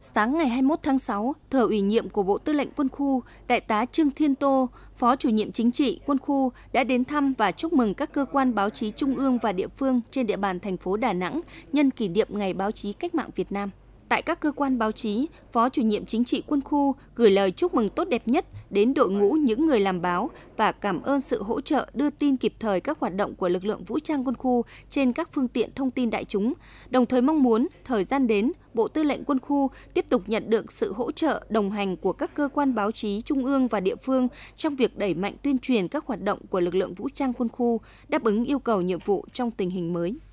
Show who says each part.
Speaker 1: Sáng ngày 21 tháng 6, thờ ủy nhiệm của Bộ Tư lệnh Quân khu, Đại tá Trương Thiên Tô, Phó chủ nhiệm chính trị Quân khu đã đến thăm và chúc mừng các cơ quan báo chí trung ương và địa phương trên địa bàn thành phố Đà Nẵng nhân kỷ niệm Ngày báo chí cách mạng Việt Nam. Tại các cơ quan báo chí, Phó chủ nhiệm chính trị Quân khu gửi lời chúc mừng tốt đẹp nhất đến đội ngũ những người làm báo và cảm ơn sự hỗ trợ đưa tin kịp thời các hoạt động của lực lượng vũ trang quân khu trên các phương tiện thông tin đại chúng, đồng thời mong muốn thời gian đến, Bộ Tư lệnh Quân khu tiếp tục nhận được sự hỗ trợ đồng hành của các cơ quan báo chí trung ương và địa phương trong việc đẩy mạnh tuyên truyền các hoạt động của lực lượng vũ trang quân khu, đáp ứng yêu cầu nhiệm vụ trong tình hình mới.